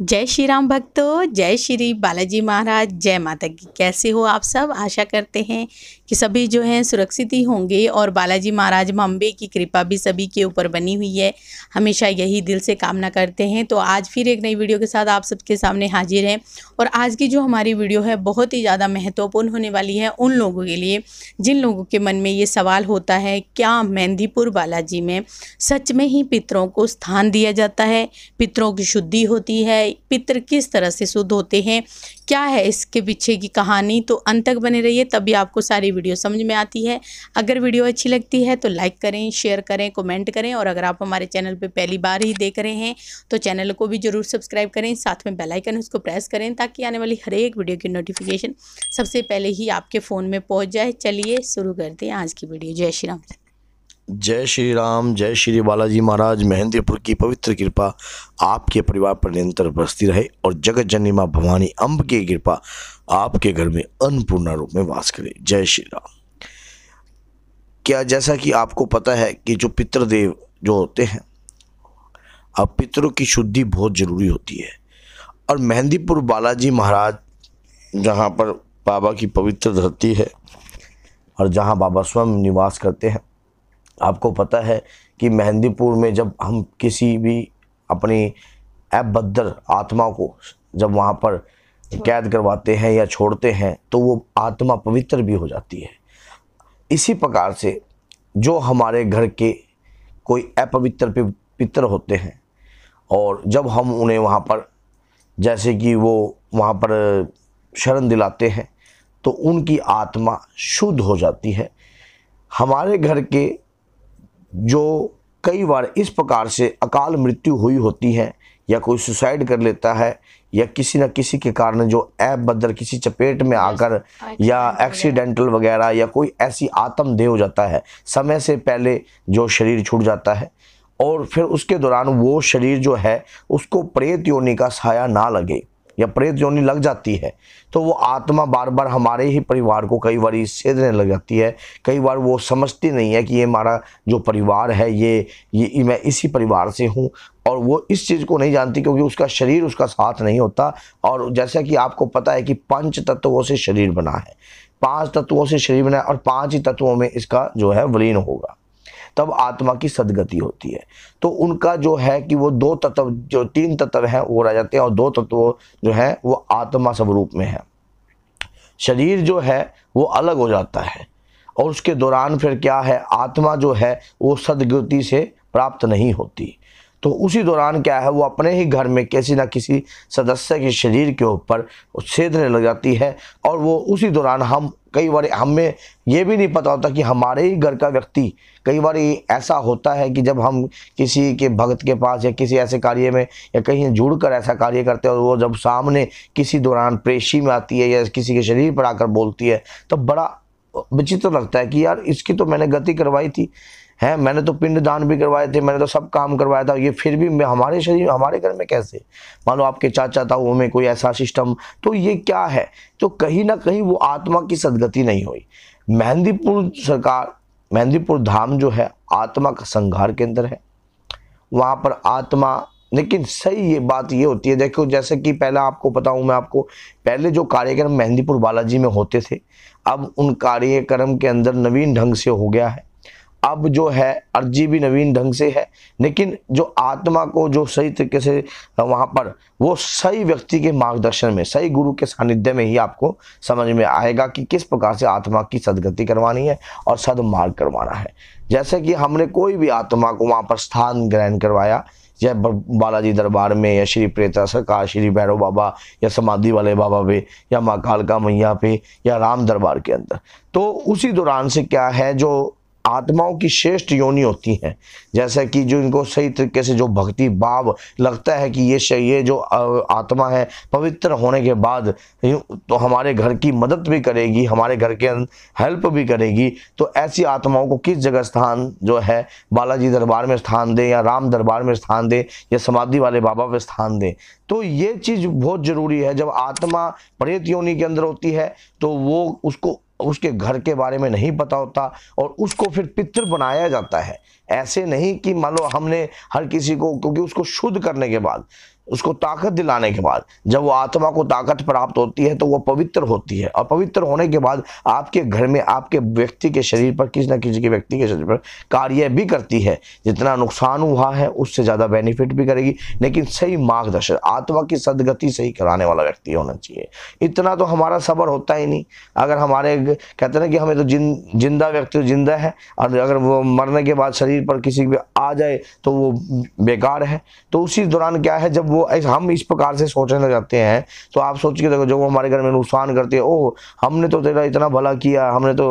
जय श्री राम भक्तों जय श्री बालाजी महाराज जय माता की कैसे हो आप सब आशा करते हैं कि सभी जो हैं सुरक्षित ही होंगे और बालाजी महाराज मम्बे की कृपा भी सभी के ऊपर बनी हुई है हमेशा यही दिल से कामना करते हैं तो आज फिर एक नई वीडियो के साथ आप सबके सामने हाजिर हैं और आज की जो हमारी वीडियो है बहुत ही ज़्यादा महत्वपूर्ण होने वाली है उन लोगों के लिए जिन लोगों के मन में ये सवाल होता है क्या मेहंदीपुर बालाजी में सच में ही पितरों को स्थान दिया जाता है पितरों की शुद्धि होती है पित्र किस तरह से शुद्ध होते हैं क्या है इसके पीछे की कहानी तो अंत तक बने रहिए तभी आपको सारी वीडियो समझ में आती है अगर वीडियो अच्छी लगती है तो लाइक करें शेयर करें कमेंट करें और अगर आप हमारे चैनल पर पहली बार ही देख रहे हैं तो चैनल को भी ज़रूर सब्सक्राइब करें साथ में बेलाइकन उसको प्रेस करें ताकि आने वाली हर एक वीडियो की नोटिफिकेशन सबसे पहले ही आपके फ़ोन में पहुँच जाए चलिए शुरू करते हैं आज की वीडियो जय श्री राम जय श्री राम जय श्री बालाजी महाराज महेंद्रपुर की पवित्र कृपा आपके परिवार पर निरंतर बरसती रहे और जगत जननी माँ भवानी अम्ब की कृपा आपके घर में अन्नपूर्णा रूप में वास करे जय श्री राम क्या जैसा कि आपको पता है कि जो पितृदेव जो होते हैं अब पितरों की शुद्धि बहुत ज़रूरी होती है और मेहंदीपुर बालाजी महाराज जहाँ पर बाबा की पवित्र धरती है और जहाँ बाबा स्वयं निवास करते हैं आपको पता है कि मेहंदीपुर में जब हम किसी भी अपनी अबद्दर आत्मा को जब वहाँ पर कैद करवाते हैं या छोड़ते हैं तो वो आत्मा पवित्र भी हो जाती है इसी प्रकार से जो हमारे घर के कोई अपवित्र पितर होते हैं और जब हम उन्हें वहाँ पर जैसे कि वो वहाँ पर शरण दिलाते हैं तो उनकी आत्मा शुद्ध हो जाती है हमारे घर के जो कई बार इस प्रकार से अकाल मृत्यु हुई होती है या कोई सुसाइड कर लेता है या किसी न किसी के कारण जो ऐप बदल किसी चपेट में आकर या एक्सीडेंटल वगैरह या कोई ऐसी आत्मदेह हो जाता है समय से पहले जो शरीर छूट जाता है और फिर उसके दौरान वो शरीर जो है उसको प्रेत योनि का साया ना लगे या प्रेत जोनी लग जाती है तो वो आत्मा बार बार हमारे ही परिवार को कई बार देने लग जाती है कई बार वो समझती नहीं है कि ये हमारा जो परिवार है ये ये मैं इसी परिवार से हूँ और वो इस चीज़ को नहीं जानती क्योंकि उसका शरीर उसका साथ नहीं होता और जैसा कि आपको पता है कि पंच तत्वों से शरीर बना है पांच तत्वों से शरीर बना है और पांच ही तत्वों में इसका जो है वलीन होगा तब आत्मा की सदगति होती है तो उनका जो है कि वो दो तत्व जो तीन तत्व हैं वो रह जाते हैं और दो तत्व जो है वो आत्मा स्वरूप में है शरीर जो है वो अलग हो जाता है और उसके दौरान फिर क्या है आत्मा जो है वो सदगति से प्राप्त नहीं होती तो उसी दौरान क्या है वो अपने ही घर में किसी ना किसी सदस्य के शरीर के ऊपर छेदने लग जाती है और वो उसी दौरान हम कई बार हमें ये भी नहीं पता होता कि हमारे ही घर का व्यक्ति कई बार ऐसा होता है कि जब हम किसी के भगत के पास या किसी ऐसे कार्य में या कहीं जुड़ कर ऐसा कार्य करते हैं और वो जब सामने किसी दौरान पेशी में आती है या किसी के शरीर पर आकर बोलती है तो बड़ा विचित्र लगता है कि यार इसकी तो मैंने गति करवाई थी हैं मैंने तो पिंड दान भी करवाए थे मैंने तो सब काम करवाया था ये फिर भी हमारे शरीर हमारे घर में कैसे मान लो आपके चाचा था वो में कोई ऐसा सिस्टम तो ये क्या है तो कहीं ना कहीं वो आत्मा की सदगति नहीं हुई मेहंदीपुर सरकार मेहंदीपुर धाम जो है आत्मा का संघार के अंदर है वहाँ पर आत्मा लेकिन सही ये बात ये होती है देखो जैसे कि पहला आपको बताऊं मैं आपको पहले जो कार्यक्रम मेहंदीपुर बालाजी में होते थे अब उन कार्यक्रम के अंदर नवीन ढंग से हो गया है अब जो है अर्जी भी नवीन ढंग से है लेकिन जो आत्मा को जो सही तरीके से वहाँ पर वो सही व्यक्ति के मार्गदर्शन में सही गुरु के सानिध्य में ही आपको समझ में आएगा कि किस प्रकार से आत्मा की सदगति करवानी है और सदमार्ग करवाना है जैसे कि हमने कोई भी आत्मा को वहाँ पर स्थान ग्रहण करवाया या बालाजी दरबार में या श्री प्रेता सरकार श्री भैरव बाबा या समाधि वाले बाबा पे या माँ कालका मैया पे या राम दरबार के अंदर तो उसी दौरान से क्या है जो आत्माओं की श्रेष्ठ योनि होती हैं जैसे कि जो इनको सही तरीके से जो भक्ति भाव लगता है कि ये ये जो आत्मा है पवित्र होने के बाद तो हमारे घर की मदद भी करेगी हमारे घर के अं, हेल्प भी करेगी तो ऐसी आत्माओं को किस जगह स्थान जो है बालाजी दरबार में स्थान दें या राम दरबार में स्थान दें या समाधि वाले बाबा पर स्थान दें तो ये चीज़ बहुत ज़रूरी है जब आत्मा प्रेत योनि के अंदर होती है तो वो उसको उसके घर के बारे में नहीं पता होता और उसको फिर पितृ बनाया जाता है ऐसे नहीं कि मान लो हमने हर किसी को क्योंकि उसको शुद्ध करने के बाद उसको ताकत दिलाने के बाद जब वो आत्मा को ताकत प्राप्त होती है तो वो पवित्र होती है और पवित्र होने के बाद आपके घर में आपके व्यक्ति के शरीर पर किसी ना किसी के व्यक्ति के शरीर पर कार्य भी करती है जितना नुकसान हुआ है उससे ज़्यादा बेनिफिट भी करेगी लेकिन सही मार्गदर्शन आत्मा की सदगति सही कराने वाला व्यक्ति होना चाहिए इतना तो हमारा सबर होता ही नहीं अगर हमारे कहते ना कि हमें तो जिन जिंदा व्यक्ति जिंदा है और अगर वो मरने के बाद शरीर पर किसी भी आ जाए तो वो बेकार है तो उसी दौरान क्या है जब वो हम इस प्रकार से सोचने लग जाते हैं तो आप सोच के देखो जो वो हमारे घर में नुकसान करते हैं ओह हमने तो तेरा इतना भला किया हमने तो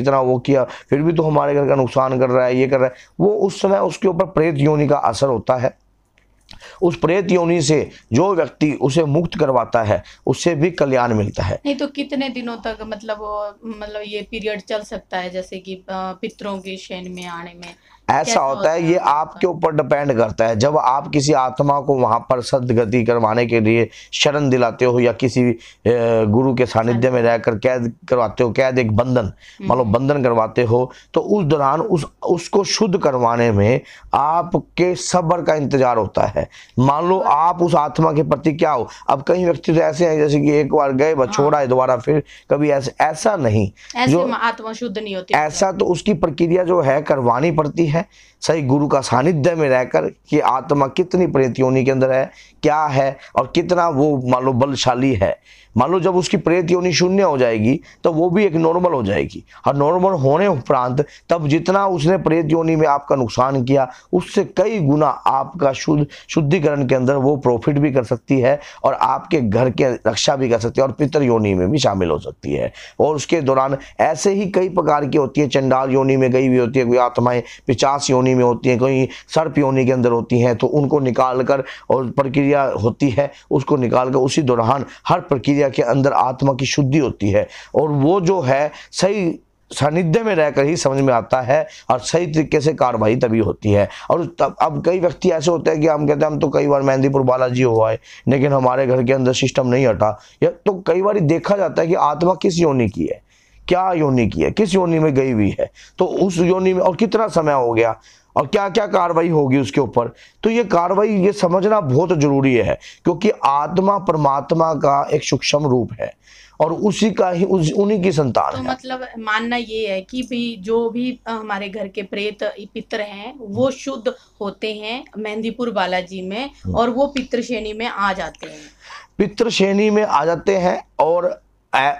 इतना वो किया फिर भी तो हमारे घर का नुकसान कर रहा है ये कर रहा है वो उस समय उसके ऊपर प्रेत योनि का असर होता है उस प्रेत योनि से जो व्यक्ति उसे मुक्त करवाता है उससे भी कल्याण मिलता है नहीं तो कितने दिनों तक मतलब मतलब ये पीरियड चल सकता है जैसे कि पितरों के शयन में आने में ऐसा होता, होता है ये आपके ऊपर डिपेंड करता है जब आप किसी आत्मा को वहां पर सदगति करवाने के लिए शरण दिलाते हो या किसी गुरु के सानिध्य में रहकर कैद करवाते हो कैद एक बंधन मान हम्म। लो मतलब बंधन करवाते हो तो उस दौरान उस उसको शुद्ध करवाने में आपके सब्र का इंतजार होता है मान लो हाँ। आप उस आत्मा के प्रति क्या हो अब कई व्यक्ति तो ऐसे हैं जैसे कि एक बार गए बस हाँ। छोड़ा है दोबारा फिर कभी ऐसा ऐसा नहीं जो आत्मा शुद्ध नहीं होती ऐसा तो उसकी प्रक्रिया जो है करवानी पड़ती है है सही गुरु का सानिध्य में रहकर कि आत्मा कितनी प्रेतियों के अंदर है क्या है और कितना वो मान लो बलशाली है मान लो जब उसकी प्रेत योनि शून्य हो जाएगी तो वो भी एक नॉर्मल हो जाएगी और नॉर्मल होने उपरांत तब जितना उसने प्रेत योनि में आपका नुकसान किया उससे कई गुना आपका शुद्ध शुद्धिकरण के अंदर वो प्रॉफिट भी कर सकती है और आपके घर के रक्षा भी कर सकती है और पितर योनि में भी शामिल हो सकती है और उसके दौरान ऐसे ही कई प्रकार की होती है चंडाल योनि में गई हुई होती है कोई आत्माएं पिचास योनि में होती हैं कोई सर्प योनि के अंदर होती हैं तो उनको निकाल कर और प्रक्रिया होती है उसको निकाल कर उसी दौरान हर प्रक्रिया प्रक्रिया के अंदर आत्मा की शुद्धि होती है और वो जो है सही सानिध्य में रहकर ही समझ में आता है और सही तरीके से कार्रवाई तभी होती है और तब अब कई व्यक्ति ऐसे होते हैं कि हम कहते हैं हम तो कई बार मेहंदीपुर बालाजी हुआ है लेकिन हमारे घर के अंदर सिस्टम नहीं हटा या तो कई बार देखा जाता है कि आत्मा किस योनि की है क्या योनि की है किस योनि में गई हुई है तो उस योनि में और कितना समय हो गया और क्या क्या कार्रवाई होगी उसके ऊपर तो ये कार्रवाई ये समझना बहुत जरूरी है क्योंकि आत्मा परमात्मा का एक सूक्ष्म रूप है और उसी का ही उस उन्हीं की संतान तो है। मतलब मानना ये है कि भी जो भी हमारे घर के प्रेत पितर हैं वो शुद्ध होते हैं मेहंदीपुर बालाजी में हम्म। और वो पितृ श्रेणी में आ जाते हैं पितृ श्रेणी में आ जाते हैं और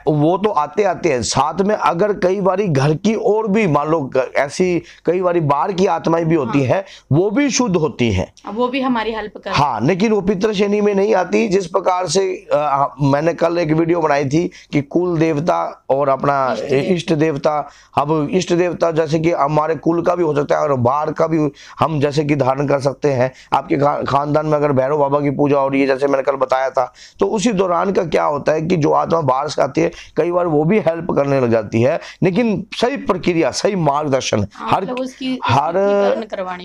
वो तो आते आते हैं साथ में अगर कई बारी घर की और भी मान लो ऐसी कई बारी बाहर की आत्माएं भी होती हाँ। है वो भी शुद्ध होती है वो भी हमारी हेल्प कर हाँ लेकिन वो पितृ श्रेणी में नहीं आती जिस प्रकार से आ, हाँ, मैंने कल एक वीडियो बनाई थी कि कुल देवता और अपना इष्ट देवता अब इष्ट देवता जैसे कि हमारे कुल का भी हो सकता है और बाहर का भी हम जैसे कि धारण कर सकते हैं आपके खानदान में अगर भैरव बाबा की पूजा हो रही है जैसे मैंने कल बताया था तो उसी दौरान का क्या होता है कि जो आत्मा बाहर आती है कई बार वो भी हेल्प करने लग जाती है लेकिन सही प्रक्रिया सही मार्गदर्शन हाँ, हर मतलब हर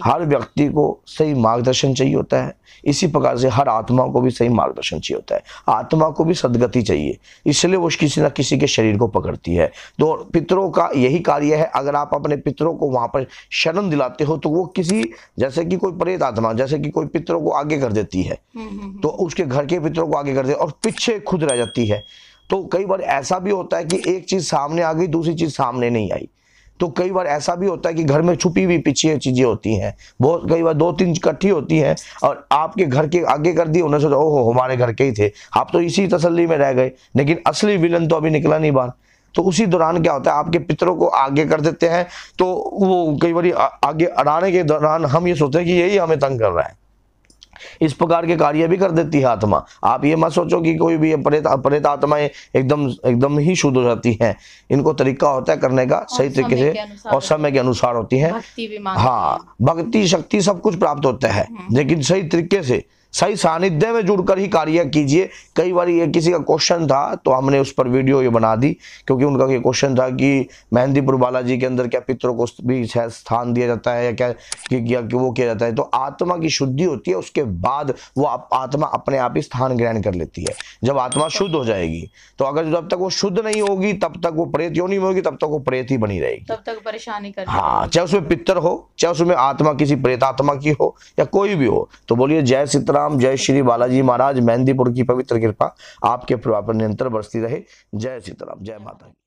हर व्यक्ति को सही मार्गदर्शन चाहिए होता है इसी प्रकार से हर आत्मा को भी सही मार्गदर्शन चाहिए होता है आत्मा को भी सदगति चाहिए इसलिए वो किसी ना किसी के शरीर को पकड़ती है तो पितरों का यही कार्य है अगर आप अपने पितरों को वहां पर शरण दिलाते हो तो वो किसी जैसे कि कोई प्रेत आत्मा जैसे कि कोई पितरों को आगे कर देती है हम्म, हम्म, हम्म। तो उसके घर के पितरों को आगे कर दे और पीछे खुद रह जाती है तो कई बार ऐसा भी होता है कि एक चीज़ सामने आ गई दूसरी चीज़ सामने नहीं आई तो कई बार ऐसा भी होता है कि घर में छुपी हुई पीछे चीज़ें होती हैं बहुत कई बार दो तीन इकट्ठी होती हैं और आपके घर के आगे कर दिए उन्हें सोचा ओहो हमारे घर के ही थे आप तो इसी तसल्ली में रह गए लेकिन असली विलन तो अभी निकला नहीं बाहर तो उसी दौरान क्या होता है आपके पितरों को आगे कर देते हैं तो वो कई बार आगे अड़ाने के दौरान हम ये सोचते हैं कि यही हमें तंग कर रहा है इस प्रकार के कार्य भी कर देती है आत्मा आप ये मत सोचो कि कोई भी प्रेत प्रेत आत्माएं एकदम एकदम ही शुद्ध हो जाती हैं इनको तरीका होता है करने का सही तरीके से और समय के अनुसार होती है हाँ भक्ति शक्ति सब कुछ प्राप्त होता है हम्म। लेकिन सही तरीके से सही सानिध्य में जुड़कर ही कार्य कीजिए कई बार ये किसी का क्वेश्चन था तो हमने उस पर वीडियो ये बना दी क्योंकि उनका ये क्वेश्चन था कि मेहंदीपुर बालाजी के अंदर क्या पितरों को भी स्थान दिया जाता है या क्या कि, कि, कि वो किया जाता है तो आत्मा की शुद्धि होती है उसके बाद वो आत्मा अपने आप ही स्थान ग्रहण कर लेती है जब आत्मा शुद्ध हो जाएगी तो अगर जब तक वो शुद्ध नहीं होगी तब तक वो प्रेत यो नहीं होगी तब तक वो प्रेत ही बनी रहेगी तब तक परेशानी कर हाँ चाहे उसमें पितर हो चाहे उसमें आत्मा किसी प्रेत आत्मा की हो या कोई भी हो तो बोलिए जय सित्रा राम जय श्री बालाजी महाराज मेहंदीपुर की पवित्र कृपा आपके प्रभाव पर निरंतर बरसती रहे जय सीताराम जय माता